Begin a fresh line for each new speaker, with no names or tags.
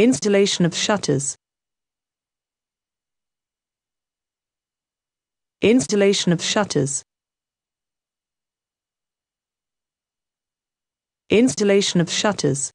Installation of shutters. Installation of shutters. Installation of shutters.